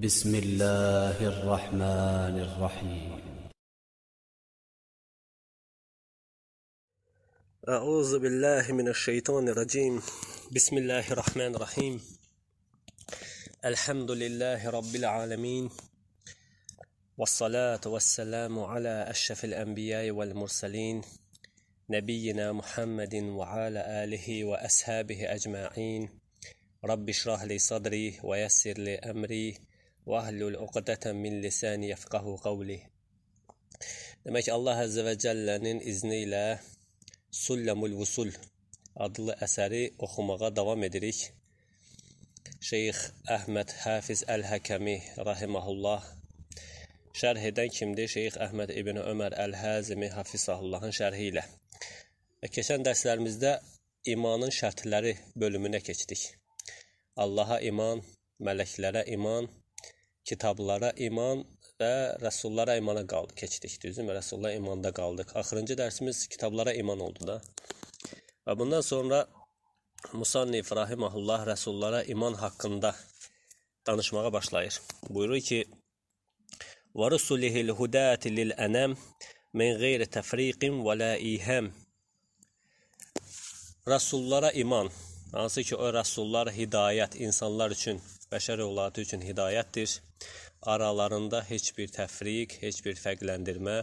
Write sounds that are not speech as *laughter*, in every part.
بسم الله الرحمن الرحيم أعوذ بالله من الشيطان الرجيم بسم الله الرحمن الرحيم الحمد لله رب العالمين والصلاة والسلام على أشرف الأنبياء والمرسلين نبينا محمد وعلى آله وأصحابه أجمعين رب اشرح لي صدري ويسر لي أمري وَاَهْلُ الْاُقْدَةً مِنْ لِسَانِ يَفْقَهُ قَوْلِهِ Demək Allah Əzzə və Cəllənin izni ilə Sulləmul Vusul adlı əsəri oxumağa davam edirik. Şeyx Əhməd Hafiz Əl-Həkəmi rahimehullah şərh edən kimdir? Şeyx Əhməd İbn Ömər Əl-Həzimi hafizahullahın şərhi ilə. Və keçən dərslərimizdə imanın şərtləri bölümünə keçdik. Allaha iman, mələklərə iman kitablara iman və rəsullara imana qaldı. Keçdik düzmü? Rəsullara imanda qaldıq. Axırıncı dərsimiz kitablara iman oldu da. Və bundan sonra Musannif rahimehullah rəsullara iman haqqında danışmağa başlayır. Buyurur ki: "Və rusulihil hudati lil anam min geyri tafriqin və la iham." Rəsullara iman Hansı ki, o rəsullar hidayət insanlar üçün, bəşər övladı üçün hidayətdir. Aralarında heç bir təfriq, heç bir fərqləndirmə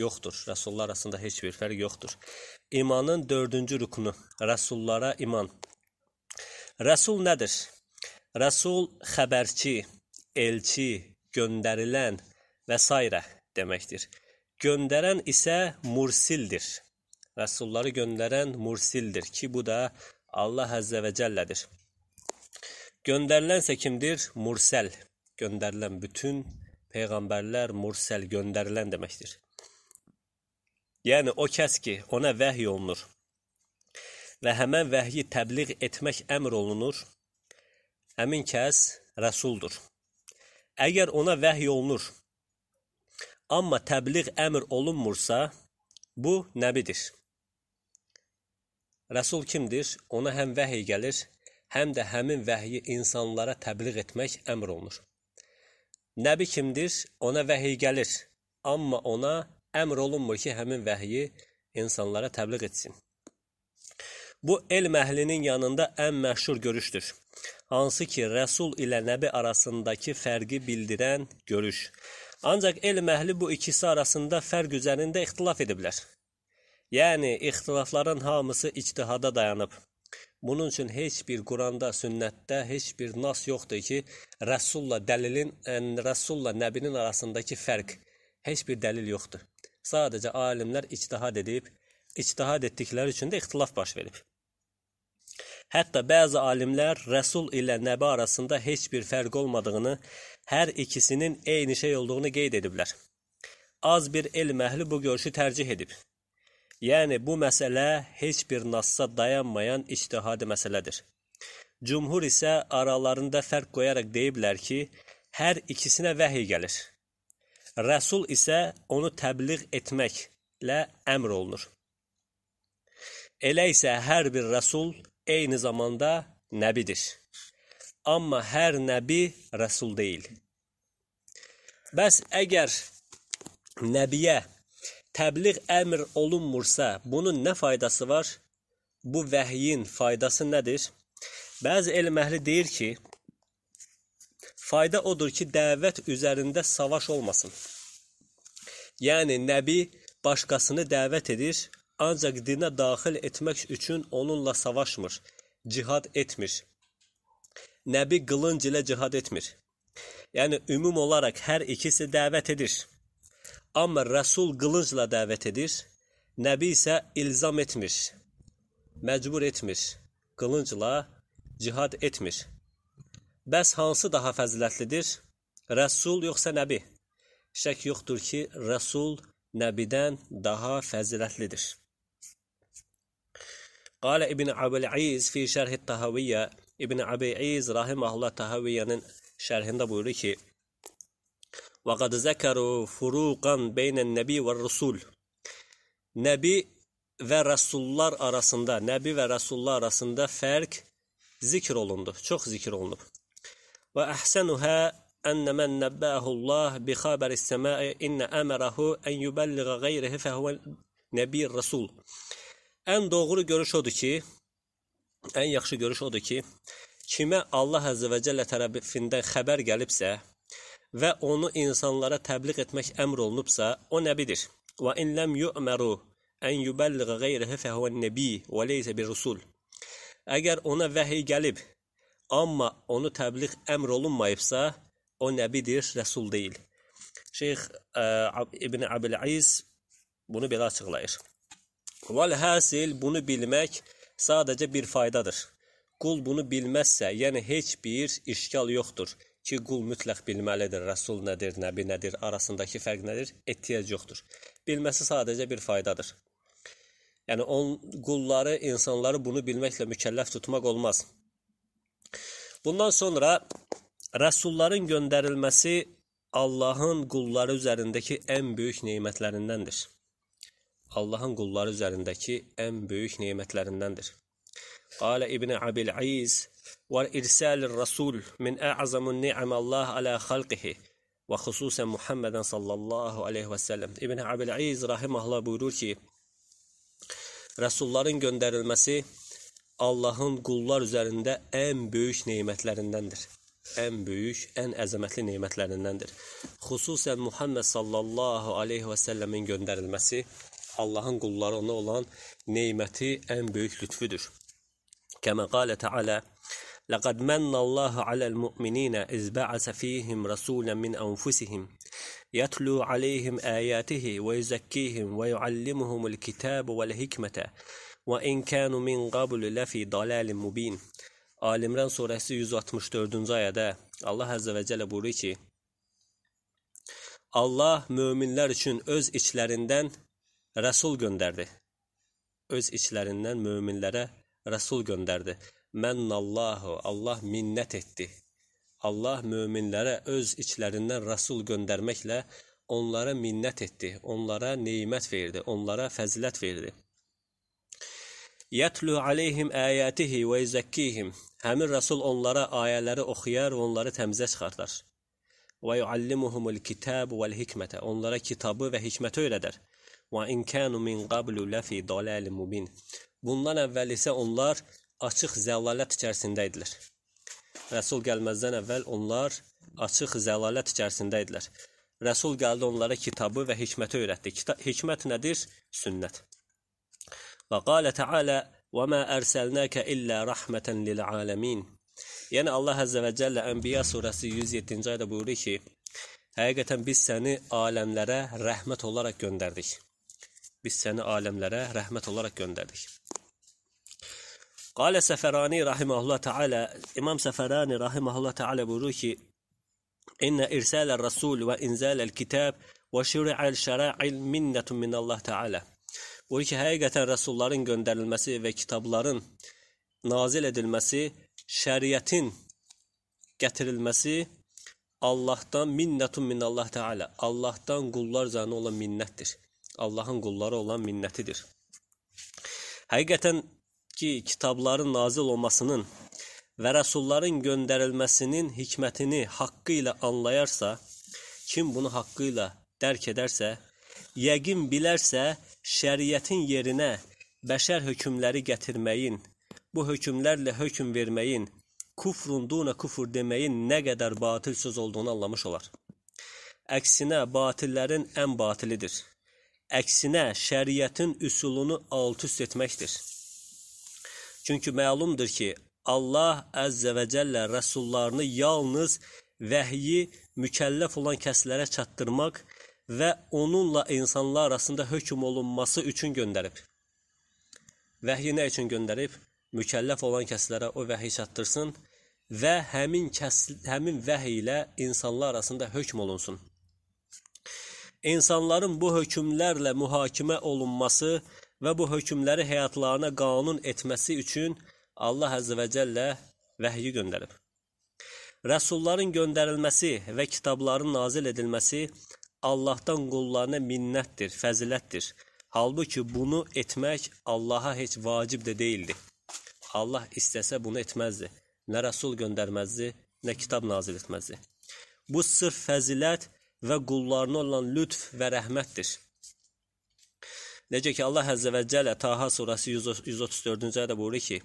yoxdur. Rəsullar arasında heç bir fərq yoxdur. İmanın dördüncü rükunu, rəsullara iman. Rəsul nədir? Rəsul xəbərçi, elçi, göndərilən və s. deməkdir. Göndərən isə mursildir. Rəsulları göndərən mursildir ki, bu da Allah Azze ve Celle'dir. Gönderilense kimdir? Mursel. Gönderilen bütün peygamberler mursel gönderilen demektir. Yani o kəs ki ona vəhy olunur və həmən vəhyi təbliğ etmək əmr olunur, həmin kəs rəsuldur. Əgər ona vəhy olunur, amma təbliğ əmr olunmursa, bu nəbidir. Rəsul kimdir? Ona həm vəhiy gəlir, həm də həmin vəhyi insanlara təbliğ etmək əmr olunur. Nəbi kimdir? Ona vəhiy gəlir, amma ona əmr olunmur ki, həmin vəhyi insanlara təbliğ etsin. Bu elm əhlinin yanında ən məşhur görüşdür. Hansı ki, rəsul ilə nəbi arasındakı fərqi bildirən görüş. Ancaq elm əhli bu ikisi arasında fərq üzərində ixtilaf ediblər. Yəni ixtilafların hamısı ictihada dayanıb. Bunun üçün heç bir Quranda, sünnətdə heç bir nas yoxdur ki, rəsulla dəlilin, e, rəsulla nəbinin arasındakı fərq heç bir dəlil yoxdur. Sadəcə alimlər ictihad edib, ictihad etdikləri üçün də ixtilaf baş verib. Hətta bəzi alimlər rəsul ilə nəbi arasında heç bir fərq olmadığını, hər ikisinin eyni şey olduğunu qeyd ediblər. Az bir elm əhli bu görüşü tərcih edib. Yəni bu məsələ heç bir nassa dayanmayan ictihadi məsələdir. Cumhur isə aralarında fərq qoyaraq deyiblər ki, hər ikisinə vəhiy gəlir. Rəsul isə onu təbliğ etməklə əmr olunur. Elə isə hər bir rəsul eyni zamanda nəbidir. Amma hər nəbi rəsul deyil. Bəs əgər nəbiyə təbliğ əmr olunmursa, bunun nə faydası var? Bu vəhyin faydası nədir? Bəzi elm əhli deyir ki, fayda odur ki, dəvət üzərində savaş olmasın. Yəni nəbi başqasını dəvət edir, ancaq dinə daxil etmək üçün onunla savaşmır, cihad etmir. Nəbi qılınc ilə cihad etmir. Yəni ümum olaraq hər ikisi dəvət edir. Amma rəsul qılıncla dəvət edir, nəbi isə ilzam etmir, məcbur etmir, qılıncla cihad etmir. Bəs hansı daha fəzilətlidir? Rəsul yoxsa nəbi? Şək yoxdur ki, rəsul nəbidən daha fəzilətlidir. Qala İbn Əbil-İz fi şərh-i Tahaviyyə İbn Əbil-İz rahiməhullah Tahaviyyənin şərhində buyurur ki: وقد ذكروا furuqan beynən nəbi və rəsul. Nəbi və rəsullar arasında, nəbi və rəsullar arasında fərq zikr olundu. Çox zikr olunub. Və əhsənuhə ən mən nəbbəhullah bi xəbəris səmai in əmərəhu en yuballigha ghayrihi fəhuvə nəbi rəsul. Ən doğru görüş odur ki, ən yaxşı görüş odur ki, kimə Allah Əzzə və Cəllə tərəfindən xəbər gəlibsə, və onu insanlara təbliğ etmək əmr olunubsa, o nəbidir. Və in lem yu'maru en yuballigha ghayrihi fehuven nabi və leysə bir rusul. Əgər ona vəhiy gəlib, amma onu təbliğ əmr olunmayıbsa, o nəbidir, rəsul deyil. Şeyx ə, e, İbn Əbil-İz bunu belə açıqlayır. Val hasil bunu bilmək sadəcə bir faydadır. Qul bunu bilməzsə, yəni heç bir işgal yoxdur ki, qul mütləq bilməlidir rəsul nədir, nəbi nədir, arasındakı fərq nədir? Ehtiyac yoxdur. Bilməsi sadəcə bir faydadır. Yəni on qulları, insanları bunu bilməklə mükəlləf tutmaq olmaz. Bundan sonra rəsulların göndərilməsi Allahın qulları üzərindəki ən böyük nemətlərindəndir. Allahın qulları üzərindəki ən böyük nemətlərindəndir. Qala İbn Abil İz وإرسال الرسول من أعظم النعم الله على خلقه və xüsusən Muhammedən sallallahu aleyhi və səlləm. İbn Əbüləyiz rahimehullah buyurur ki: Rəsulların göndərilməsi Allahın qullar üzərində ən böyük nemətlərindəndir. Ən böyük, ən əzəmətli nemətlərindəndir. Xüsusən Muhammed sallallahu aleyhi və səlləmin göndərilməsi Allahın qullarına olan neməti ən böyük lütfüdür. Kəmə qalə təala: لقد من الله على المؤمنين إذ بعث فيهم رسولا من أنفسهم يتلو عليهم آياته ويزكيهم ويعلمهم الكتاب والحكمة وإن كانوا من قبل لفي ضلال مبين Ali İmran surəsi 164-cü ayədə Allah əzzə və cəllə buyurur ki: Allah möminlər üçün öz içlərindən rəsul göndərdi. Öz içlərindən möminlərə rəsul göndərdi Mennallahu Allah minnət etdi. Allah möminlərə öz içlərindən rəsul göndərməklə onlara minnət etdi, onlara nemət verdi, onlara fəzilət verdi. Yətlu aleyhim əyətihi və yəzəkkihim. Həmin rəsul onlara ayələri oxuyar və onları təmizə çıxardar. Və yuallimuhumul kitab vəl hikmətə. Onlara kitabı və hikməti öyrədər. Və in kanu min qablu lafi dalalin mubin. Bundan əvvəl isə onlar açıq zəlalət içərisində idilər. Rəsul gəlməzdən əvvəl onlar açıq zəlalət içərisində idilər. Rəsul gəldi onlara kitabı və hikməti öyrətdi. Kita hikmət nədir? Sünnət. Və qala Taala: "Və ma arsalnaka illa rahmeten lil alamin." Yəni Allah Əzzə və Cəllə Ənbiya surəsi 107-ci ayədə buyurur ki: "Həqiqətən biz səni aləmlərə rəhmət olaraq göndərdik. Biz səni aləmlərə rəhmət olaraq göndərdik." Qale Səfərani rahimehullah taala İmam Səfərani rahimehullah taala buyurur ki: "İnna irsal rasul və inzal kitab və şur'al şəra'il minnetun min Allah taala." Buyur ki, həqiqətən rəsulların göndərilməsi və kitabların nazil edilməsi, şəriətin gətirilməsi Allahdan minnetun min Allah taala. Allahdan qullar zənə olan minnətdir. Allahın qulları olan minnətidir. Həqiqətən ki, kitabların nazil olmasının və rəsulların göndərilməsinin hikmətini haqqı ilə anlayarsa, kim bunu haqqı ilə dərk edərsə, yəqin bilərsə, şəriətin yerinə bəşər hökmləri gətirməyin, bu hökmlərlə hökm verməyin, kufrun duna kufur deməyin nə qədər batil söz olduğunu anlamış olar. Əksinə batillərin ən batilidir. Əksinə şəriətin üsulunu alt-üst etməkdir. Çünki məlumdur ki, Allah Əzzə və Cəllə rəsullarını yalnız vəhyi mükəlləf olan kəslərə çatdırmaq və onunla insanlar arasında hökm olunması üçün göndərib. Vəhyi nə üçün göndərib? Mükəlləf olan kəslərə o vəhyi çatdırsın və həmin kəs həmin vəhy ilə insanlar arasında hökm olunsun. İnsanların bu hökmlərlə mühakimə olunması və bu hökmləri həyatlarına qanun etməsi üçün Allah Əzza və Cəllə vəhyi göndərib. Rəsulların göndərilməsi və kitabların nazil edilməsi Allahdan qullarına minnətdir, fəzilətdir. Halbuki bunu etmək Allaha heç vacib də deyildi. Allah istəsə bunu etməzdi. Nə rəsul göndərməzdi, nə kitab nazil etməzdi. Bu sırf fəzilət və qullarına olan lütf və rəhmətdir. Necə ki Allah Əzzə və Cəllə Taha surəsi 134-cü ayədə buyurur ki: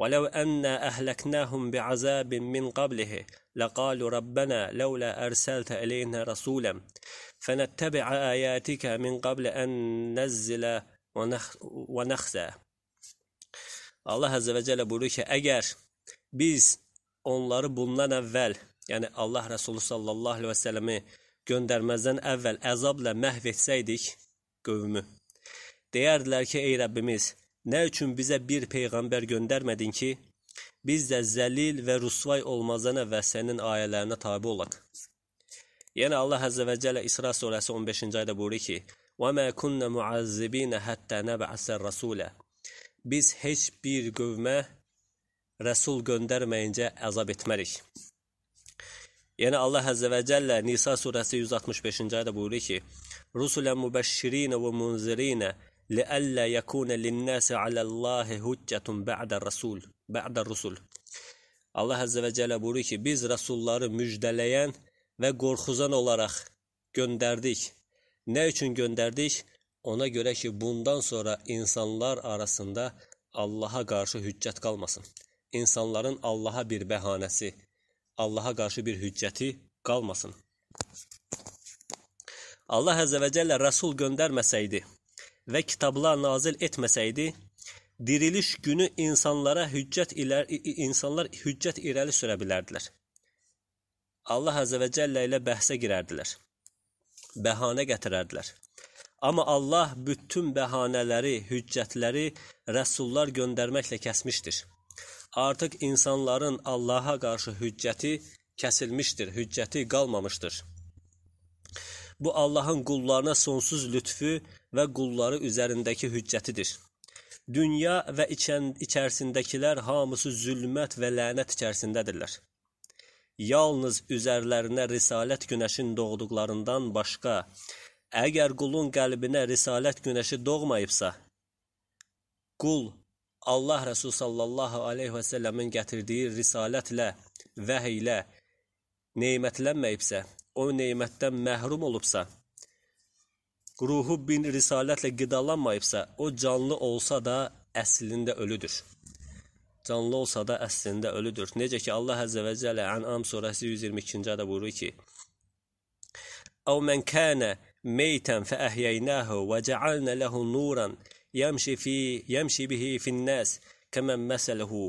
"Vələv ənnə əhləknəhum bi'azabin min qablihi, laqalu rabbana laula arsalta ilayna rasulan fanattabi'a ayatika min qabli an nazzila və naxza." Allah Əzzə və Cəllə buyurur ki, əgər biz onları bundan əvvəl, yəni Allah Rəsulu sallallahu əleyhi və səlləmi göndərməzdən əvvəl əzabla məhv etsəydik qövmü Deyərdilər ki, ey Rəbbimiz, nə üçün bizə bir peyğəmbər göndərmədin ki, biz də zəlil və rusvay olmazdan əvvəl sənin ayələrinə tabe olaq. Yəni Allah Azza və Cəllə İsra surəsi 15-ci ayədə buyurur ki: "Və mə kunna muazzibina hatta nab'asa rasulə." Biz heç bir qövmə rəsul göndərməyincə əzab etmərik. Yəni Allah Azza və Cəllə Nisa surəsi 165-ci ayədə buyurur ki: "Rusulən mübəşşirin və munzirin لئلا يكون للناس على Allah hüccetun ba'da rasul ba'da rusul. Allah Azze və Cəllə buyurur ki, biz rəsulları müjdələyən və qorxuzan olaraq göndərdik. Nə üçün göndərdik? Ona görə ki, bundan sonra insanlar arasında Allaha qarşı hüccət qalmasın. İnsanların Allaha bir bəhanəsi, Allaha qarşı bir hüccəti qalmasın. Allah Azze və Cəllə rəsul göndərməsəydi, və kitablar nazil etməsəydi, diriliş günü insanlara hüccət ilə insanlar hüccət irəli sürə bilərdilər. Allah Azza və Cəllə ilə bəhsə girərdilər. Bəhanə gətirərdilər. Amma Allah bütün bəhanələri, hüccətləri rəsullar göndərməklə kəsmişdir. Artıq insanların Allah'a qarşı hüccəti kəsilmişdir, hüccəti qalmamışdır. Bu Allahın qullarına sonsuz lütfü və qulları üzərindəki hüccətidir. Dünya və içən, içərisindəkilər hamısı zülmət və lənət içərisindədirlər. Yalnız üzərlərinə risalət günəşin doğduqlarından başqa, əgər qulun qəlbinə risalət günəşi doğmayıbsa, qul Allah Rəsul sallallahu aleyhi və səlləmin gətirdiyi risalətlə, vəhy ilə neymətələnməyibsə, o neymətdən məhrum olubsa, ruhu bin risalətlə qidalanmayıbsa, o canlı olsa da əslində ölüdür. Canlı olsa da əslində ölüdür. Necə ki Allah Əzzə və Cəllə Ənam surəsi 122-ci ayədə buyurur ki: "Əv men kana meytan fa ahyaynahu və cəalna lehu nuran yemşi fi yemşi bihi fi'n-nas kəmen məsəluhu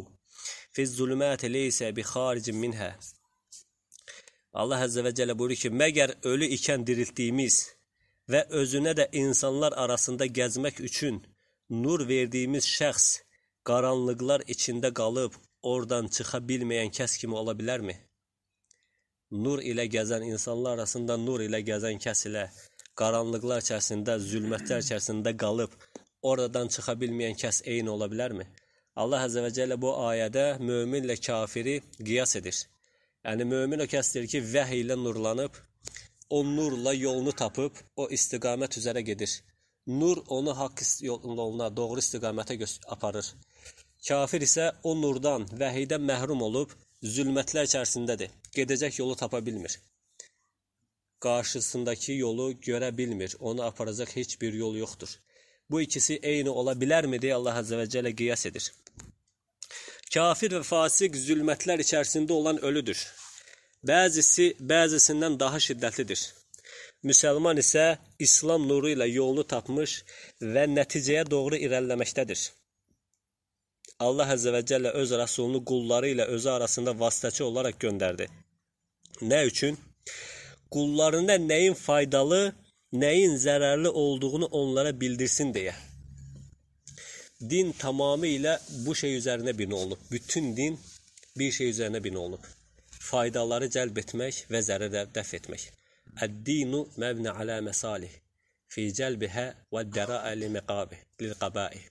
fi'z-zulumati leysa bi xaricin minha." Allah Əzzə və Cəllə buyurur ki, məgər ölü ikən diriltdiyimiz və özünə də insanlar arasında gəzmək üçün nur verdiyimiz şəxs qaranlıqlar içində qalıb oradan çıxa bilməyən kəs kimi ola bilərmi? Nur ilə gəzən insanlar arasında nur ilə gəzən kəs ilə qaranlıqlar içərisində, zülmətlər içərisində qalıb oradan çıxa bilməyən kəs eyni ola bilərmi? Allah Azza və Cəllə bu ayədə möminlə kafiri qiyas edir. Yəni mömin o kəsdir ki, vəhy ilə nurlanıb, o nurla yolunu tapıb o istiqamət üzərə gedir. Nur onu haqq yoluna, doğru istiqamətə aparır. Kafir isə o nurdan, vəhiydən məhrum olub zülmətlər içərisindədir. Gedəcək yolu tapa bilmir. Qarşısındakı yolu görə bilmir. Onu aparacaq heç bir yol yoxdur. Bu ikisi eyni ola bilərmi deyə Allah Azəvə Cəllə qiyas edir. Kafir və fasiq zülmətlər içərisində olan ölüdür. Bəzisi bəzisindən daha şiddətlidir. Müsəlman isə İslam nuru ilə yolunu tapmış və nəticəyə doğru irəliləməkdədir. Allah Əzzə və Cəllə öz rəsulunu qulları ilə özü arasında vasitəçi olaraq göndərdi. Nə üçün? Qullarında nəyin faydalı, nəyin zərərli olduğunu onlara bildirsin deyə. Din tamamilə bu şey üzərinə bina olunub. Bütün din bir şey üzərinə bina olunub faydaları cəlb etmək və zərərə dəf etmək. Əd-dinu məbni alə məsalih fi cəlbihə və dəra'ə li miqabih, lil qabaih.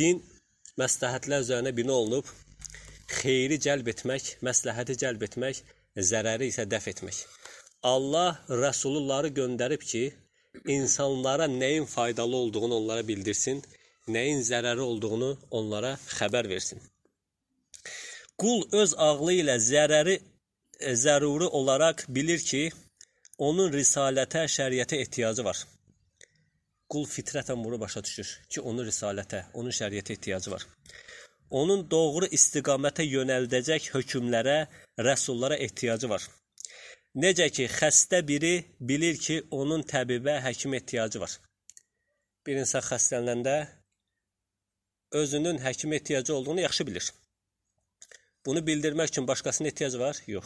Din məsləhətlər üzərinə bina olunub, xeyri cəlb etmək, məsləhəti cəlb etmək, zərəri isə dəf etmək. Allah rəsululları göndərib ki, insanlara nəyin faydalı olduğunu onlara bildirsin, nəyin zərəri olduğunu onlara xəbər versin. Qul öz ağlı ilə zərəri e, zəruri olaraq bilir ki, onun risalətə, şəriətə ehtiyacı var. Qul fitrətən bunu başa düşür ki, onun risalətə, onun şəriətə ehtiyacı var. Onun doğru istiqamətə yönəldəcək hökmlərə, rəsullara ehtiyacı var. Necə ki, xəstə biri bilir ki, onun təbibə, həkimə ehtiyacı var. Bir insan xəstələnəndə özünün həkimə ehtiyacı olduğunu yaxşı bilir. Bunu bildirmək üçün başqasına ehtiyac var? Yox.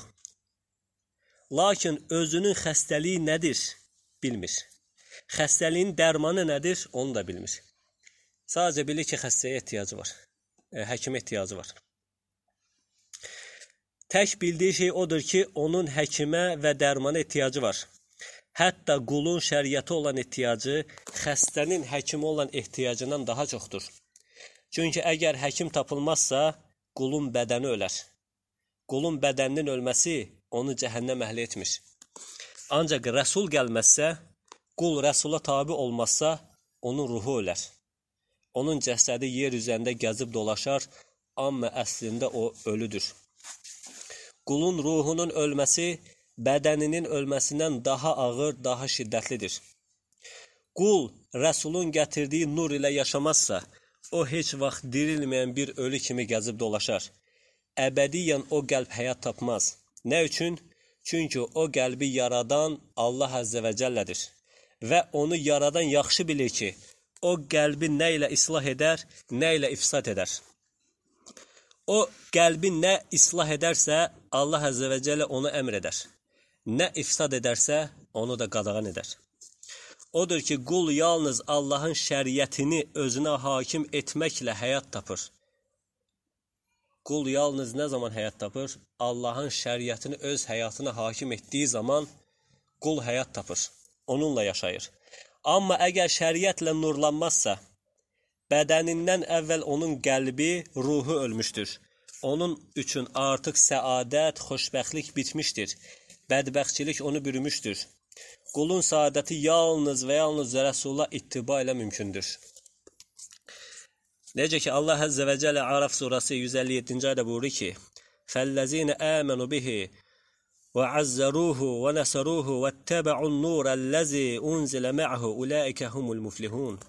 Lakin özünün xəstəliyi nədir bilmir. Xəstəliyin dərmanı nədir onu da bilmir. Sadəcə bilir ki, xəstəyə ehtiyacı var. E, həkimə ehtiyacı var. Tək bildiyi şey odur ki, onun həkimə və dərmana ehtiyacı var. Hətta qulun şəriətə olan ehtiyacı xəstənin həkimə olan ehtiyacından daha çoxdur. Çünki əgər həkim tapılmazsa, qulun bədəni ölər. Qulun bədəninin ölməsi onu cəhənnəm əhli etmiş. Ancaq rəsul gəlməzsə, qul rəsula tabe olmazsa, onun ruhu ölər. Onun cəsədi yer üzərində gəzib dolaşar, amma əslində o ölüdür. Qulun ruhunun ölməsi bədəninin ölməsindən daha ağır, daha şiddətlidir. Qul Rəsulun gətirdiyi nur ilə yaşamazsa, O heç vaxt dirilməyən bir ölü kimi gəzib dolaşar. Əbədiyyən o qəlb həyat tapmaz. Nə üçün? Çünki o qəlbi yaradan Allah Əzzə və Cəllədir və onu yaradan yaxşı bilir ki, o qəlbi nə ilə islah edər, nə ilə ifsad edər. O qəlbi nə islah edərsə, Allah Əzzə və Cəllə onu əmr edər. Nə ifsad edərsə, onu da qadağan edər. Odur ki, qul yalnız Allahın şəriətini özünə hakim etməklə həyat tapır. Qul yalnız nə zaman həyat tapır? Allahın şəriətini öz həyatına hakim etdiyi zaman qul həyat tapır. Onunla yaşayır. Amma əgər şəriətlə nurlanmazsa, bədənindən əvvəl onun qəlbi, ruhu ölmüşdür. Onun üçün artıq səadət, xoşbəxtlik bitmişdir. Bədbəxtçilik onu bürümüşdür. Qulun saadəti yalnız və yalnız Rəsula ittiba ilə mümkündür. Necə ki Allah Əzzə və Cəllə Araf surəsi 157-ci ayədə buyurur ki: "Fəllezina amanu bihi və azzaruhu və nasaruhu və ittabu'n nurellezî unzile ma'ahu ulaika humul muflihun."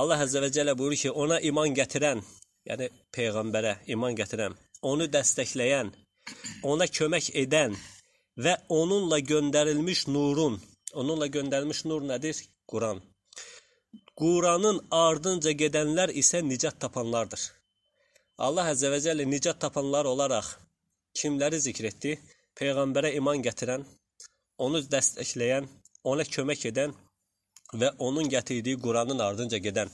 Allah Əzzə və Cəllə buyurur ki, ona iman gətirən, yəni peyğəmbərə iman gətirən, onu dəstəkləyən, ona kömək edən və onunla göndərilmiş nurun, onunla göndərilmiş nur nədir? Quran. Quranın ardınca gedənlər isə nicat tapanlardır. Allah Əzzə və Cəllə nicat tapanlar olaraq kimləri zikr etdi? Peyğəmbərə iman gətirən, onu dəstəkləyən, ona kömək edən və onun gətirdiyi Quranın ardınca gedən.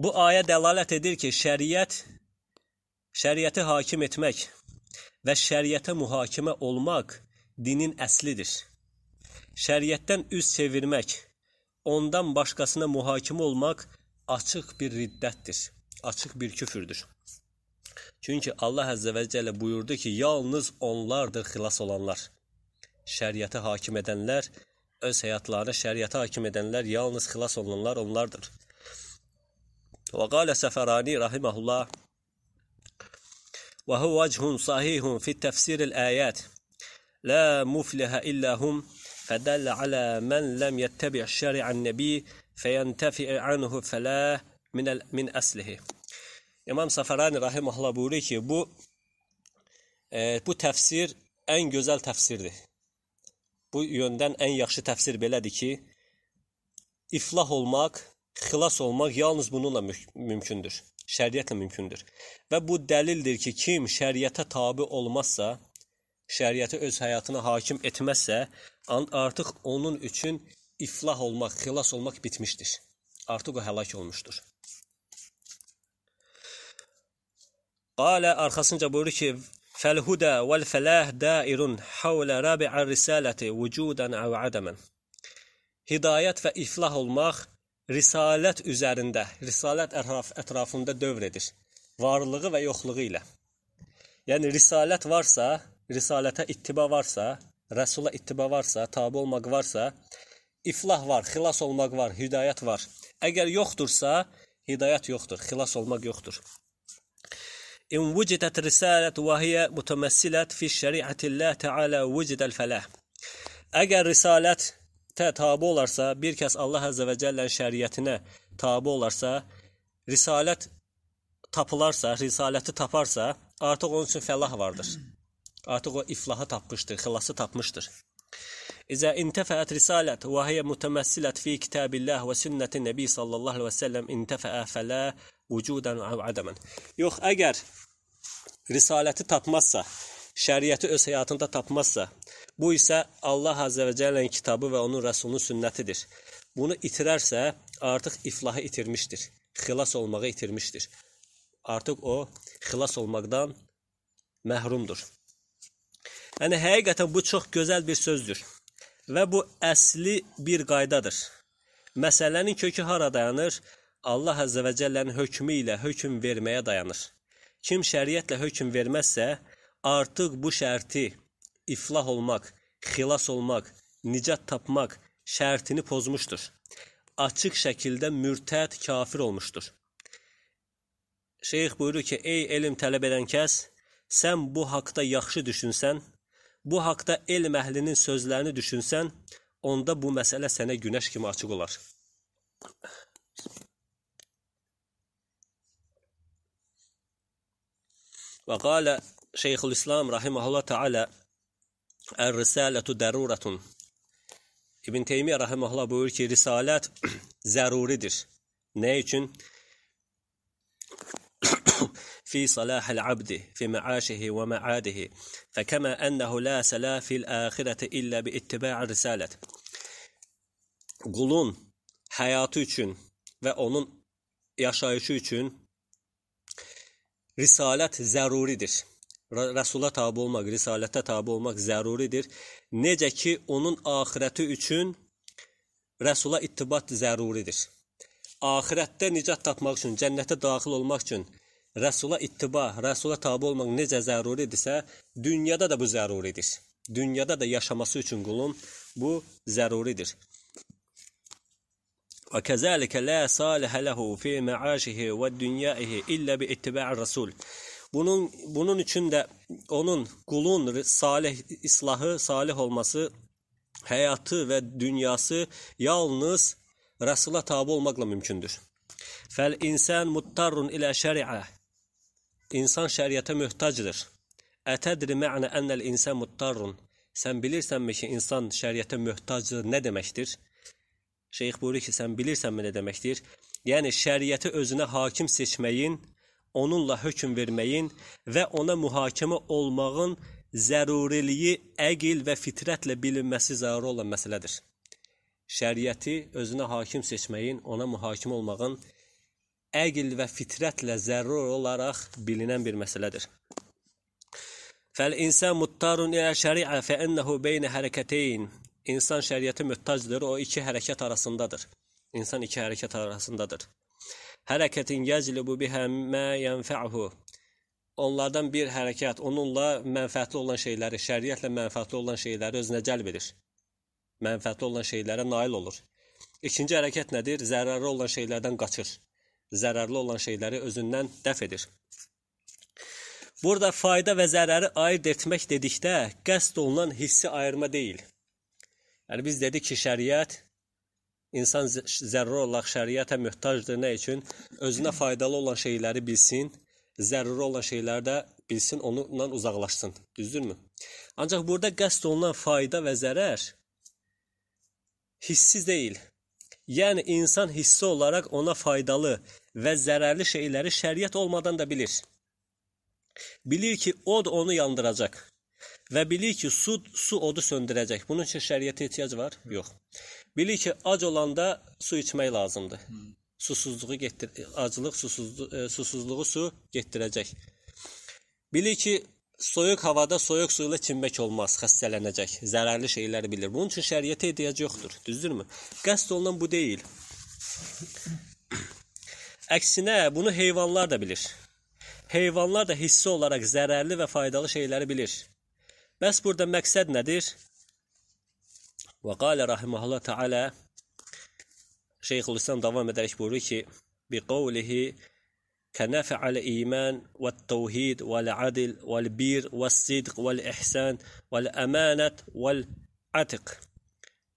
Bu ayə dəlalət edir ki, şəriət şəriəti hakim etmək, və şəriətə mühakimə olmaq dinin əslidir. Şəriətdən üz çevirmək, ondan başqasına mühakimə olmaq açıq bir riddətdir, açıq bir küfürdür. Çünki Allah Əzzə və Cəllə buyurdu ki, yalnız onlardır xilas olanlar. Şəriətə hakim edənlər, öz həyatlarına şəriətə hakim edənlər yalnız xilas olunanlar onlardır. Və qalə Səfərani rahiməhullah وهو وجه صحيح في تفسير الآيات لا مفلح إلا هم فدل على من لم يتبع شرع النبي فينتفع عنه فلا من من أصله إمام صفراني رحمه الله بوري بو بو تفسير أن جزال تفسير دي بو يوندن أن يخشي تفسير بلدي كي إفلاح olmak xilas olmaq yalnız bununla mü mümkündür. Şəriətlə mümkündür. Və bu dəlildir ki, kim şəriətə tabe olmazsa, şəriəti öz həyatına hakim etməzsə, artıq onun üçün iflah olmaq, xilas olmaq bitmişdir. Artıq o həlak olmuşdur. Qalə arxasınca buyurur ki, "Fəlhudə vəl fəlah dairun havla rabi'ar risaləti vucudan əv adəmən." Hidayət və iflah olmaq risalət üzərində, risalət ətraf, ətrafında dövr edir. Varlığı və yoxluğu ilə. Yəni risalət varsa, risalətə ittiba varsa, rəsula ittiba varsa, tabe olmaq varsa, iflah var, xilas olmaq var, hidayət var. Əgər yoxdursa, hidayət yoxdur, xilas olmaq yoxdur. İn vucidat risalət və hiyə mutəmissilət fi şəriətillah təala vucidəl fəlah. Əgər risalət tə tabe olarsa, bir kəs Allah Əzzə və Cəllənin şəriətinə tabe olarsa, risalət tapılarsa, risaləti taparsa, artıq onun üçün fəlah vardır. Artıq o iflaha tapmışdır, xilası tapmışdır. İzə intəfəət risalət və hiyə mütəməssilət fi kitabillah və sünnəti Nəbi sallallahu əleyhi və səlləm intəfəə fələ vücudan və adəmən. Yox, əgər risaləti tapmazsa, şəriəti öz həyatında tapmazsa, bu isə Allah Azza və Cəllənin kitabı və onun rəsulunun sünnətidir. Bunu itirərsə, artıq iflahı itirmişdir. Xilas olmağı itirmişdir. Artıq o xilas olmaqdan məhrumdur. Yəni həqiqətən bu çox gözəl bir sözdür və bu əsli bir qaydadır. Məsələnin kökü hara dayanır? Allah Azza və Cəllənin hökmü ilə hökm verməyə dayanır. Kim şəriətlə hökm verməzsə, artıq bu şərti iflah olmaq, xilas olmaq, nicat tapmaq şərtini pozmuşdur. Açıq şəkildə mürtəd kafir olmuşdur. Şeyx buyurur ki: "Ey elm tələb edən kəs, sən bu haqqda yaxşı düşünsən, bu haqqda elm əhlinin sözlərini düşünsən, onda bu məsələ sənə günəş kimi açıq olar." Və qala شيخ الإسلام رحمه الله تعالى الرسالة ضرورة ابن تيمية رحمه الله بيقول كي رسالات *coughs* ضروريدر نيتشن *coughs* في صلاح العبد في معاشه ومعاده فكما أنه لا سلا في الآخرة إلا باتباع الرسالة قلون hayatı üçün və onun yaşayışı üçün risalət zəruridir. Rəsula tabe olmaq, risalətə tabe olmaq zəruridir. Necə ki onun axirəti üçün Rəsula ittibat zəruridir. Axirətdə nicat tapmaq üçün, cənnətə daxil olmaq üçün Rəsula ittiba, Rəsula tabe olmaq necə zəruridirsə, dünyada da bu zəruridir. Dünyada da yaşaması üçün qulun bu zəruridir. وكذلك لا صالح له في معاشه ودنيائه إلا باتباع الرسول Bunun bunun üçün də onun qulun salih islahı, salih olması, həyatı və dünyası yalnız Rəsula tabe olmaqla mümkündür. Fəl insan muttarrun ilə şəriə. İnsan şəriətə möhtacdır. Ətədri mə'nə ənəl insan muttarrun. Sən bilirsənmi ki, insan şəriətə möhtacdır nə deməkdir? Şeyx buyurur ki, sən bilirsənmi nə deməkdir? Yəni şəriəti özünə hakim seçməyin onunla hökm verməyin və ona mühakimə olmağın zəruriliyi əqil və fitrətlə bilinməsi zəruri olan məsələdir. Şəriəti özünə hakim seçməyin, ona mühakimə olmağın əqil və fitrətlə zəruri olaraq bilinən bir məsələdir. Fəl-insan muttarun ilə şəriə fəənnəhu beynə hərəkəteyn. İnsan şəriəti müttacdır, o iki hərəkət arasındadır. İnsan iki hərəkət arasındadır hərəkətin yəclibu bihə mə yənfəuhu onlardan bir hərəkət onunla mənfəətli olan şeyləri, şəriətlə mənfəətli olan şeyləri özünə cəlb edir. Mənfəətli olan şeylərə nail olur. İkinci hərəkət nədir? Zərərli olan şeylərdən qaçır. Zərərli olan şeyləri özündən dəf edir. Burada fayda və zərəri ayırd etmək dedikdə qəsd olunan hissi ayırma deyil. Yəni biz dedik ki, şəriət İnsan zəruri olaraq şəriətə möhtacdır nə üçün? Özünə faydalı olan şeyləri bilsin, zəruri olan şeyləri də bilsin, onunla uzaqlaşsın. Düzdürmü? Ancaq burada qəsd olunan fayda və zərər hissi deyil. Yəni insan hissi olaraq ona faydalı və zərərli şeyləri şəriət olmadan da bilir. Bilir ki, od onu yandıracaq və bilir ki, su su odu söndürəcək. Bunun üçün şəriətə ehtiyac var? Yox. Bilir ki, ac olanda su içmək lazımdır. Susuzluğu getdir, aclıq susuzluğu, e, susuzluğu su getdirəcək. Bilir ki, soyuq havada soyuq su ilə çimmək olmaz, xəstələnəcək. Zərərli şeyləri bilir. Bunun üçün şəriətə ehtiyac yoxdur, düzdürmü? Qəsd olunan bu deyil. Əksinə, bunu heyvanlar da bilir. Heyvanlar da hissi olaraq zərərli və faydalı şeyləri bilir. Bəs burada məqsəd nədir? Və qalə rahimehullah taala Şeyxülislam davam edərək buyurur ki, bi qavlihi كنافع على الإيمان والتوحيد والعدل والبير والصدق والإحسان والأمانة والعتق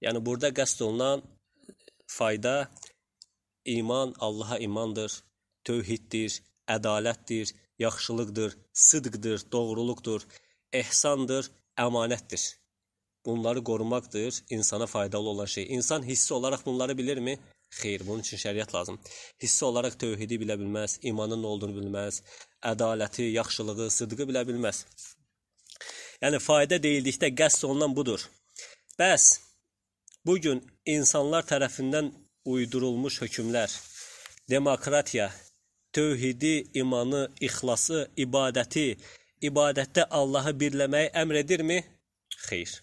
Yəni burada qəsd olunan fayda iman Allah'a imandır, tövhiddir, ədalətdir, yaxşılıqdır, sıdqdır, doğruluqdur, ehsandır, əmanətdir. Bunları qorumaqdır insana faydalı olan şey. İnsan hissi olaraq bunları bilirmi? Xeyr, bunun üçün şəriət lazım. Hissi olaraq tövhidi bilə bilməz, imanın nə olduğunu bilməz, ədaləti, yaxşılığı, sıdqı bilə bilməz. Yəni fayda deyildikdə qəsd olunan budur. Bəs bu gün insanlar tərəfindən uydurulmuş hökmlər, demokratiya, tövhidi, imanı, ixlası, ibadəti, ibadətdə Allahı birləməyi əmr edirmi? Xeyr.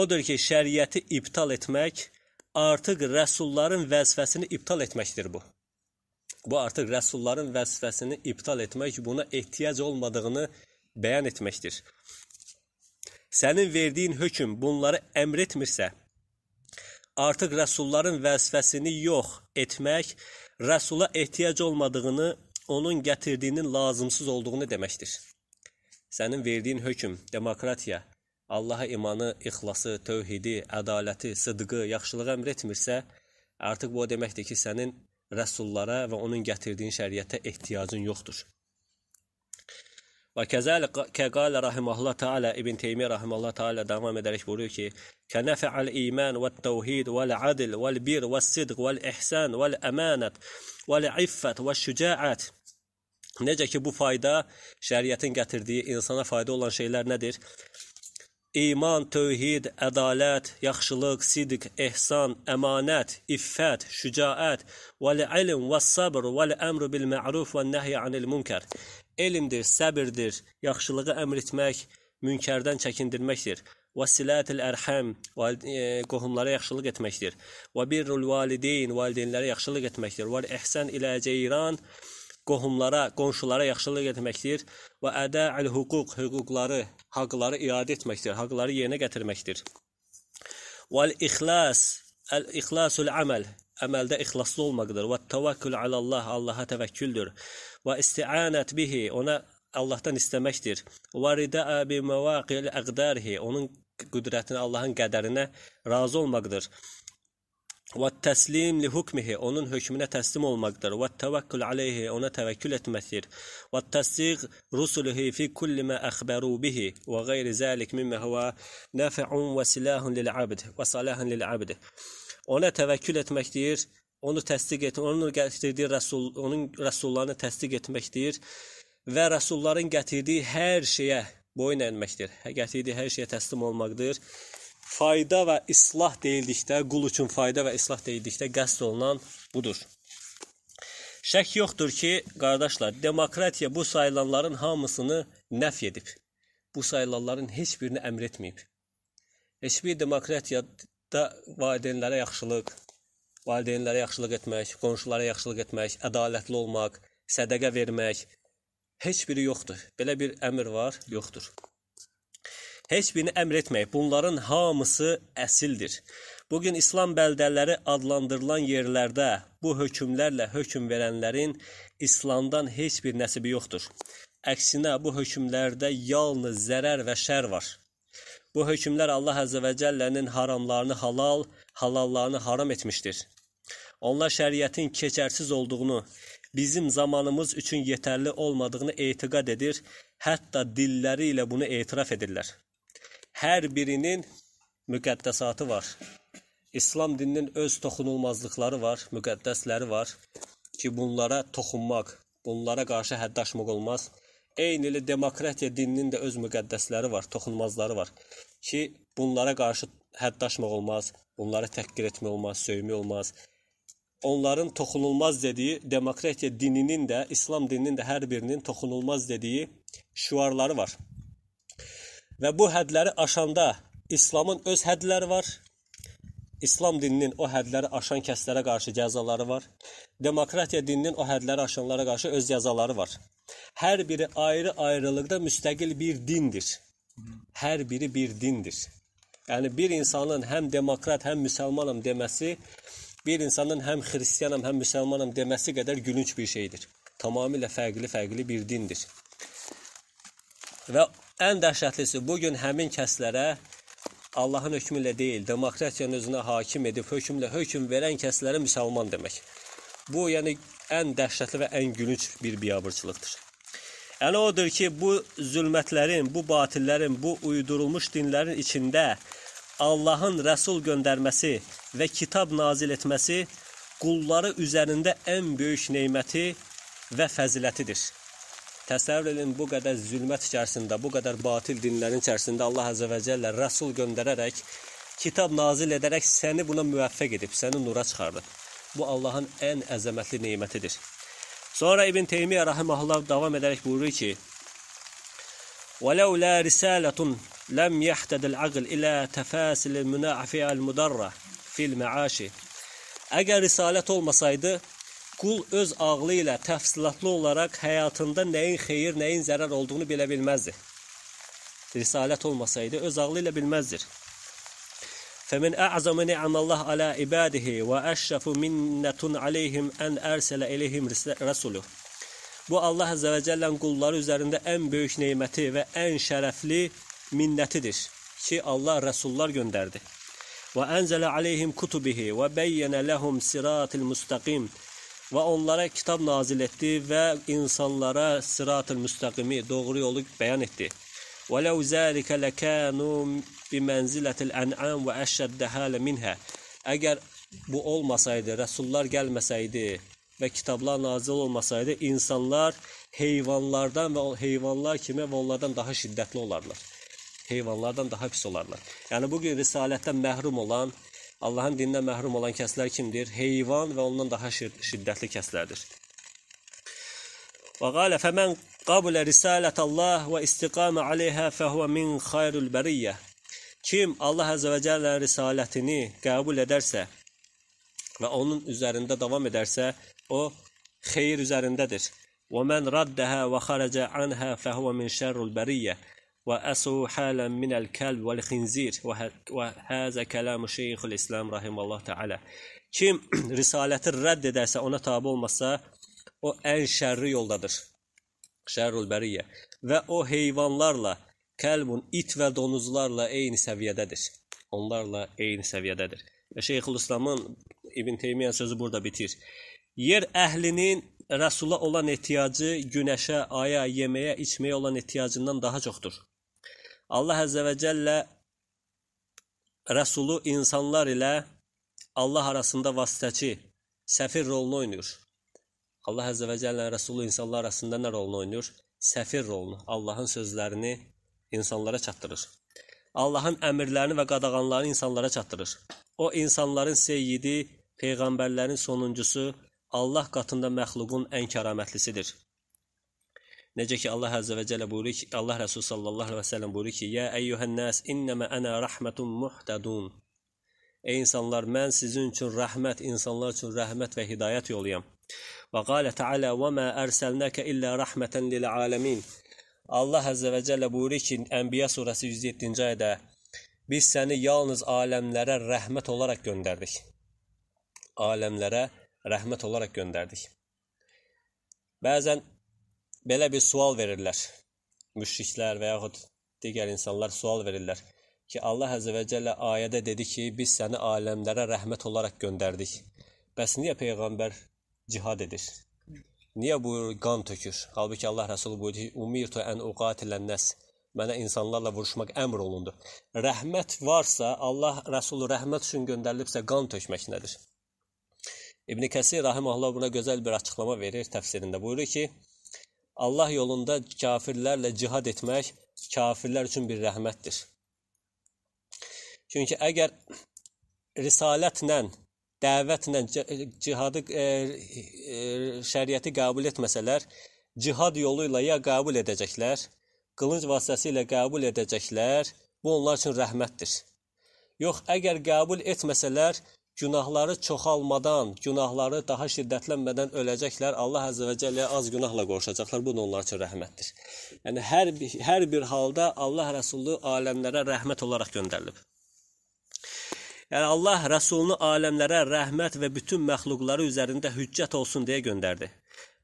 Odur ki, şəriəti iptal etmək artıq rəsulların vəzifəsini iptal etməkdir bu. Bu artıq rəsulların vəzifəsini iptal etmək, buna ehtiyac olmadığını bəyan etməkdir. Sənin verdiyin hökm bunları əmr etmirsə, artıq rəsulların vəzifəsini yox etmək, rəsula ehtiyac olmadığını, onun gətirdiyinin lazımsız olduğunu deməkdir. Sənin verdiyin hökm, demokratiya, Allaha imanı, ixlası, tövhidi, ədaləti, sıdqı, yaxşılığı əmr etmirsə, artıq bu o deməkdir ki, sənin rəsullara və onun gətirdiyin şəriətə ehtiyacın yoxdur. Və kəzəlik kəqalə rahiməhullah təala İbn Teymiyyə rahiməhullah təala davam edərək buyurur ki, "Kənafə'əl iman və təvhid və adl və bir və sidq və ihsan və əmanət və iffət və şücaət" Necə ki bu fayda şəriətin gətirdiyi insana fayda olan şeylər nədir? İman, tövhid, ədalət, yaxşılıq, sidq, ehsan, əmanət, iffət, şücaət, vəl-ilm, vəs-səbr, vəl-əmr bil-ma'ruf və-nəhy anil-münkər. Elmdir, səbirdir, yaxşılığı əmr etmək, münkərdən çəkindirməkdir. Vəsilətil ərhəm, e, qohumlara yaxşılıq etməkdir. Və birrul valideyn, valideynlərə yaxşılıq etməkdir. Və ihsan ilə ceyran, qohumlara, qonşulara yaxşılıq etməkdir və ədə'ül hüquq, hüquqları, haqqları iadə etməkdir, haqqları yerinə gətirməkdir. Vəl ixlas, el ixlasul aməl, əməldə ixlaslı olmaqdır. Və təvəkkül alallah, Allaha təvəkküldür. Və isti'anət bihi, ona Allahdan istəməkdir. Və rida'a bi mawaqil aqdarhi, onun qüdrətinə, Allahın qədərinə razı olmaqdır və təslim li hukmihi onun hökmünə təslim olmaqdır və təvəkkül alayhi ona təvəkkül etməkdir və təsdiq rusulihi fi kulli ma akhbaru bihi və qeyri zəlik mimma huwa nafi'un və silahun lil abd və salahun lil abd ona təvəkkül etməkdir onu təsdiq et onun gətirdiyi rəsul onun rəsullarını təsdiq etməkdir və rəsulların gətirdiyi hər şeyə boyun əyməkdir. Gətirdiyi hər şeyə təslim olmaqdır fayda və islah deyildikdə, qul üçün fayda və islah deyildikdə qəsd olunan budur. Şək yoxdur ki, qardaşlar, demokratiya bu sayılanların hamısını nəf edib. Bu sayılanların heç birini əmr etməyib. Heç bir demokratiyada valideynlərə yaxşılıq, valideynlərə yaxşılıq etmək, qonşulara yaxşılıq etmək, ədalətli olmaq, sədəqə vermək heç biri yoxdur. Belə bir əmr var, yoxdur heç birini əmr etmək. Bunların hamısı əsildir. Bu gün İslam bəldələri adlandırılan yerlərdə bu hökmlərlə hökm verənlərin İslamdan heç bir nəsibi yoxdur. Əksinə bu hökmlərdə yalnız zərər və şər var. Bu hökmlər Allah Əzzə və Cəllənin haramlarını halal, halallarını haram etmişdir. Onlar şəriətin keçərsiz olduğunu, bizim zamanımız üçün yetərli olmadığını etiqad edir, hətta dilləri ilə bunu etiraf edirlər hər birinin müqəddəsatı var. İslam dininin öz toxunulmazlıqları var, müqəddəsləri var ki, bunlara toxunmaq, bunlara qarşı hədd aşmaq olmaz. Eyni ilə demokratiya dininin də öz müqəddəsləri var, toxunmazları var ki, bunlara qarşı hədd aşmaq olmaz, bunları təhqir etmək olmaz, söymək olmaz. Onların toxunulmaz dediyi demokratiya dininin də, İslam dininin də hər birinin toxunulmaz dediyi şüarları var. Və bu hədləri aşanda İslamın öz hədləri var. İslam dininin o hədləri aşan kəslərə qarşı cəzaları var. Demokratiya dininin o hədləri aşanlara qarşı öz cəzaları var. Hər biri ayrı-ayrılıqda müstəqil bir dindir. Hər biri bir dindir. Yəni bir insanın həm demokrat, həm müsəlmanam deməsi, bir insanın həm xristianam, həm müsəlmanam deməsi qədər gülünc bir şeydir. Tamamilə fərqli-fərqli bir dindir. Və Ən dəhşətlisi bu gün həmin kəslərə Allahın hökmü ilə deyil, demokratiyanın özünə hakim edib hökmlə hökm verən kəslərə müsəlman demək. Bu, yəni ən dəhşətli və ən gülünc bir biabırçılıqdır. Əli yəni, odur ki, bu zülmətlərin, bu batillərin, bu uydurulmuş dinlərin içində Allahın rəsul göndərməsi və kitab nazil etməsi qulları üzərində ən böyük neməti və fəzilətidir. Təsəvvür edin bu qədər zülmət içərisində, bu qədər batil dinlərin içərisində Allah Azza və Cəllə rəsul göndərərək, kitab nazil edərək səni buna müvəffəq edib, səni nura çıxardıb. Bu Allahın ən əzəmətli nemətidir. Sonra İbn Teymiyyə rahimehullah davam edərək buyurur ki: "Vələulə risalətun ləm yahtadil aql ilə təfasil munafi'al mudarra fil ma'ashi." Əgər risalət olmasaydı, qul öz ağlı ilə təfsilatlı olaraq həyatında nəyin xeyir, nəyin zərər olduğunu bilə bilməzdi. Risalət olmasaydı öz ağlı ilə bilməzdir. فمن أعظم نعم الله على عباده وأشرف منة عليهم أن أرسل إليهم رسوله Bu Allah Azze ve Celle'nin kulları üzerinde en büyük nimeti ve en şerefli minnetidir ki Allah Resullar gönderdi. Ve enzele aleyhim kutubihi ve beyyene lehum siratil mustakim və onlara kitab nazil etdi və insanlara sıratül müstəqimi, doğru yolu bəyan etdi. Və ləu zəlikə ləkanu bimənzilətil ən'am və əşəddəhə minhə. Əgər bu olmasaydı, rəsullar gəlməsəydi və kitablar nazil olmasaydı, insanlar heyvanlardan və heyvanlar kimi və onlardan daha şiddətli olarlar. Heyvanlardan daha pis olarlar. Yəni bu gün risalətdən məhrum olan Allahın dinindən məhrum olan kəslər kimdir? Heyvan və ondan daha şiddətli kəslərdir. Və qalə fəmən qabulə risalətəllah və istiqamə aleyhə fəhvə min xayrül bəriyyə. Kim Allah Əzə və Cəllə risalətini qəbul edərsə və onun üzərində davam edərsə, o xeyir üzərindədir. Və mən raddəhə və xarəcə anhə fəhvə min şərrül bəriyyə. وأسوا حالا من الكلب والخنزير وهذا كلام شيخ الإسلام رحمه الله تعالى kim risaləti rədd edərsə, ona tabe olmasa, o ən şərri yoldadır. Şərrül bəriyyə. Və o heyvanlarla, kəlbun, it və donuzlarla eyni səviyyədədir. Onlarla eyni səviyyədədir. Və Şeyxülislamın İbn Teymiyyə sözü burada bitir. Yer əhlinin Rəsula olan ehtiyacı günəşə, aya, yeməyə, içməyə olan ehtiyacından daha çoxdur. Allah Əzzə və Cəllə Rəsulu insanlar ilə Allah arasında vasitəçi, səfir rolunu oynayır. Allah Əzzə və Cəllə Rəsulu insanlar arasında nə rolunu oynayır? Səfir rolunu, Allahın sözlərini insanlara çatdırır. Allahın əmirlərini və qadağanlarını insanlara çatdırır. O, insanların seyyidi, peyğəmbərlərin sonuncusu, Allah qatında məxluqun ən kəramətlisidir. Necə ki Allah Azza və Cəllə buyurur ki, Allah Rəsulü sallallahu əleyhi və səlləm buyurur ki, "Ya eyyuhan nas, innema ana rahmatun muhtadun." Ey insanlar, mən sizin üçün rəhmət, insanlar üçün rəhmət və hidayət yoluyam. Və qalə Teala: "Və ma arsalnaka illa rahmeten lil alamin." Allah Azza və Cəllə buyurur ki, Ənbiya surəsi 107-ci ayədə: "Biz səni yalnız aləmlərə rəhmət olaraq göndərdik." Aləmlərə rəhmət olaraq göndərdik. Bəzən belə bir sual verirlər. Müşriklər və yaxud digər insanlar sual verirlər ki, Allah Əzza və Cəllə ayədə dedi ki, biz səni aləmlərə rəhmət olaraq göndərdik. Bəs niyə peyğəmbər cihad edir? Niyə bu qan tökür? Halbuki Allah Rəsulu buyurdu ki, "Umirtu an uqatilən-nas" mənə insanlarla vuruşmaq əmr olundu. Rəhmət varsa, Allah Rəsulu rəhmət üçün göndərilibsə, qan tökmək nədir? İbn Kəsir rahimehullah buna gözəl bir açıqlama verir təfsirində. Buyurur ki, Allah yolunda kafirlərlə cihad etmək kafirlər üçün bir rəhmətdir. Çünki əgər risalətlə, dəvətlə cihadı e, e, şəriəti qəbul etməsələr, cihad yolu ilə ya qəbul edəcəklər, qılınc vasitəsilə qəbul edəcəklər, bu onlar üçün rəhmətdir. Yox, əgər qəbul etməsələr, günahları çoxalmadan, günahları daha şiddətlənmədən öləcəklər. Allah Əzza və Cəlləyə az günahla qovuşacaqlar. Bu da onlar üçün rəhmətdir. Yəni hər bir, hər bir halda Allah Rəsulu aləmlərə rəhmət olaraq göndərilib. Yəni Allah Rəsulunu aləmlərə rəhmət və bütün məxluqları üzərində hüccət olsun deyə göndərdi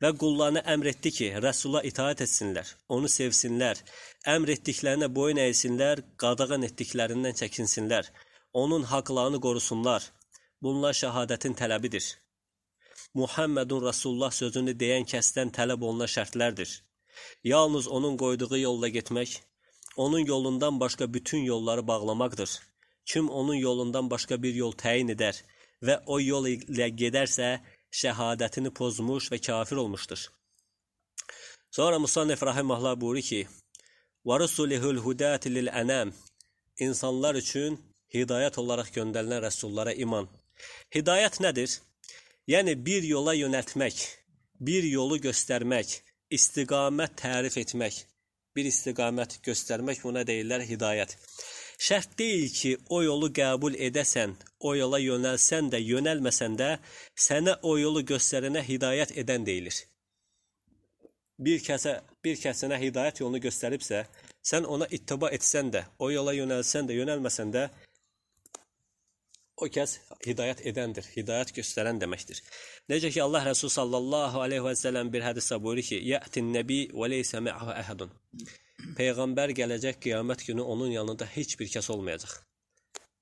və qullarına əmr etdi ki, Rəsula itaat etsinlər, onu sevsinlər, əmr etdiklərinə boyun əysinlər, qadağan etdiklərindən çəkinsinlər, onun haqlarını qorusunlar, Bunlar şəhadətin tələbidir. Muhammedun Rasulullah sözünü deyən kəsdən tələb olunan şərtlərdir. Yalnız onun qoyduğu yolla getmək, onun yolundan başqa bütün yolları bağlamaqdır. Kim onun yolundan başqa bir yol təyin edər və o yol ilə gedərsə, şəhadətini pozmuş və kafir olmuşdur. Sonra Musannif rahimehullah buyurur ki: "Və rusulihul hudati lil anam" insanlar üçün hidayət olaraq göndərilən rəsullara iman Hidayət nədir? Yəni bir yola yönəltmək, bir yolu göstərmək, istiqamət tərif etmək. Bir istiqamət göstərmək buna deyirlər hidayət. Şərt deyil ki, o yolu qəbul edəsən, o yola yönəlsən də, yönəlməsən də, sənə o yolu göstərənə hidayət edən deyilir. Bir kəsə, bir kəsənə hidayət yolunu göstəribsə, sən ona ittiba etsən də, o yola yönəlsən də, yönəlməsən də, o kəs hidayət edəndir, hidayət göstərən deməkdir. Necə ki Allah Rəsul sallallahu alayhi və səlləm bir hədisdə buyurur ki, "Yətin nəbi və leysə ma'ahu ahadun." Peyğəmbər gələcək qiyamət günü onun yanında heç bir kəs olmayacaq.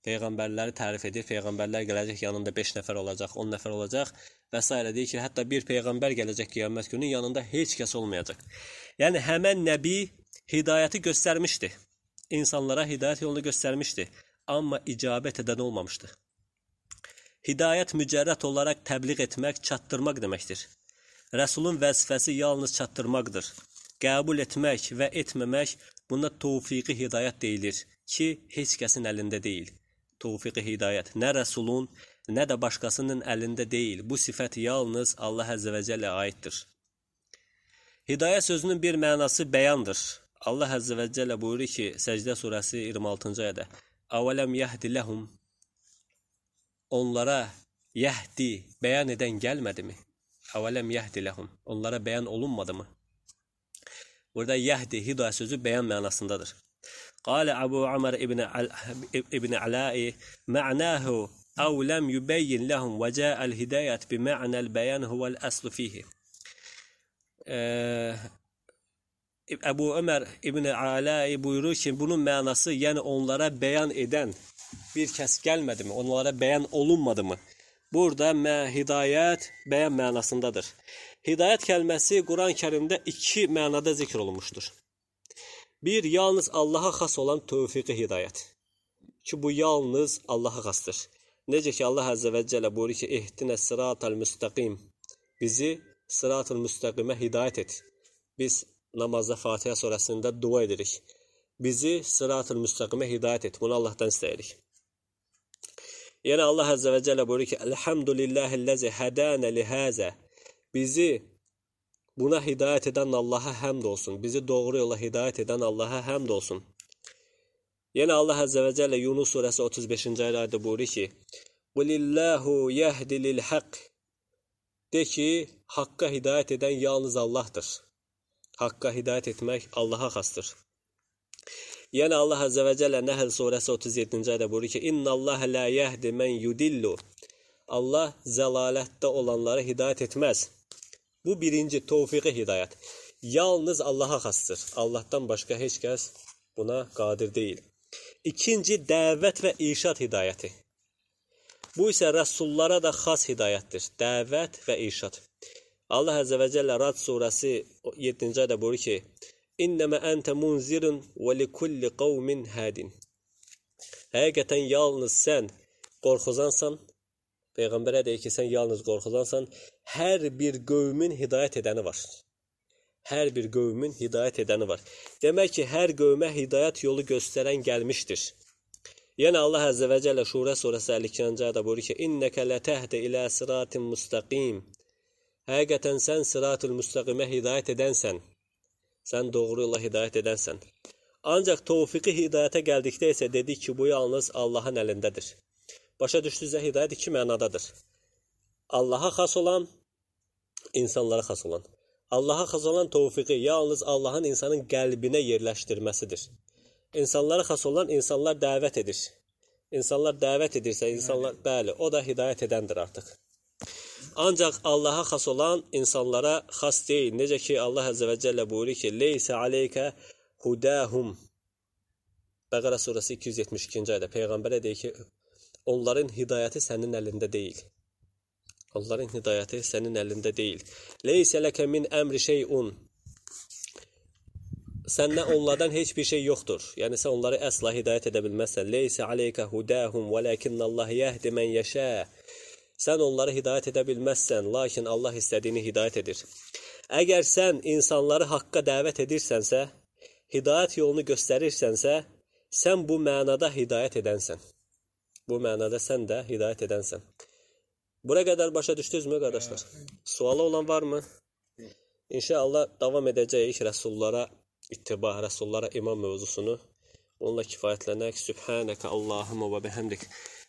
Peyğəmbərləri tərif edir. Peyğəmbərlər gələcək yanında 5 nəfər olacaq, 10 nəfər olacaq və s. deyir ki, hətta bir peyğəmbər gələcək qiyamət günü yanında heç kəs olmayacaq. Yəni həmin nəbi hidayəti göstərmişdi. İnsanlara hidayət yolunu göstərmişdi, amma icabət edən olmamışdı. Hidayət mücərrət olaraq təbliğ etmək, çatdırmaq deməkdir. Rəsulun vəzifəsi yalnız çatdırmaqdır. Qəbul etmək və etməmək buna tövfiqi hidayət deyilir ki, heç kəsin əlində deyil. Tövfiqi hidayət nə rəsulun, nə də başqasının əlində deyil. Bu sifət yalnız Allah Əzzə və Cəllə aiddir. Hidayət sözünün bir mənası bəyandır. Allah Əzzə və Cəllə buyurur ki, Səcdə surəsi 26-cı ayədə: "Əvələm yəhdiləhum onlara yehdi beyan eden gelmedi mi? Havalem yehdi lehum. Onlara beyan olunmadı mı? Burada yehdi, hida sözü beyan manasındadır. Kale Abu Amr ibn, ibn Ala'i ma'nahu أو لم يبين لهم وجاء الهداية بمعنى البيان هو الأصل فيه أبو عمر ابن علاء Alâ buyurur ki bunun manası yani onlara beyan eden bir kəs gəlmədimi? Onlara bəyan olunmadımı? Burada mə hidayət bəyan mənasındadır. Hidayət kəlməsi Quran-Kərimdə 2 mənada zikr olunmuşdur. Bir yalnız Allaha xas olan tövfiqi hidayət ki bu yalnız Allaha xasdır. Necə ki Allah Azza və Cəllə buyurur ki: "İhdinəs sıratal müstəqim." Bizi sıratul müstəqimə hidayət et. Biz namazda Fatiha surəsində dua edirik. Bizi sıratul müstəqimə hidayət et. Bunu Allahdan istəyirik. Yəni Allah Azza və Cəllə buyurur ki: "Elhamdülillahi'llezî hadana lihâzâ." Bizi buna hidayət edən Allah'a həmd olsun. Bizi doğru yola hidayət edən Allah'a həmd olsun. Yəni Allah Azza və Cəllə Yunus surəsi 35-ci ayədə buyurur ki: "Qulillahu yehdi lil-haq." De ki, haqqa hidayət edən yalnız Allahdır. Haqqa hidayət etmək Allaha xastır. Yəni Allah Azza və Cəllə Nəhl surəsi 37-ci ayədə buyurur ki: "İnnallaha la yahdi men yudillu." Allah zəlalətdə olanları hidayət etməz. Bu birinci tövfiqi hidayət. Yalnız Allaha xassdır. Allahdan başqa heç kəs buna qadir deyil. İkinci dəvət və irşad hidayəti. Bu isə rəsullara da xas hidayətdir. Dəvət və irşad. Allah Azza və Cəllə Rad surəsi 7-ci ayədə buyurur ki: İnnəmə əntə munzirun və li kulli qavmin hədin. Həqiqətən yalnız sən qorxuzansan. Peyğəmbərə deyir ki, sən yalnız qorxuzansan. Hər bir qövmün hidayət edəni var. Hər bir qövmün hidayət edəni var. Demək ki, hər qövmə hidayət yolu göstərən gəlmişdir. Yəni Allah Əzzə və Cəllə Şura surəsi 52-ci ayədə buyurur ki: "İnnekə latəhdə ilə sıratin mustaqim." Həqiqətən sən sıratul müstəqimə hidayət edənsən. Sən doğru yola hidayət edənsən. Ancaq tövfiqi hidayətə gəldikdə isə dedik ki, bu yalnız Allahın əlindədir. Başa düşdünüzsə hidayət iki mənadadır. Allaha xas olan, insanlara xas olan. Allaha xas olan tövfiqi yalnız Allahın insanın qəlbinə yerləşdirməsidir. İnsanlara xas olan insanlar dəvət edir. İnsanlar dəvət edirsə, insanlar bəli, o da hidayət edəndir artıq. Ancaq Allaha xas olan insanlara xas deyil. Necə ki Allah Əzzə və Cəllə buyurur ki: "Leysə aleykə hudahum." Bəqərə surəsi 272-ci ayədə peyğəmbərə deyir ki: "Onların hidayəti sənin əlində deyil." Onların hidayəti sənin əlində deyil. "Leysə ləkə min əmri şeyun." Səndə onlardan heç bir şey yoxdur. Yəni sən onları əsla hidayət edə bilməzsən. "Leysə aleykə hudahum, velakinnallaha yehdi men yasha." Sən onları hidayət edə bilməzsən, lakin Allah istədiyini hidayət edir. Əgər sən insanları haqqa dəvət edirsənsə, hidayət yolunu göstərirsənsə, sən bu mənada hidayət edənsən. Bu mənada sən də hidayət edənsən. Bura qədər başa düşdünüzmü qardaşlar? Sualı olan varmı? İnşallah davam edəcəyik rəsullara ittiba, rəsullara iman mövzusunu. Onunla kifayətlənək. Sübhanəkə Allahumma və bihamdik.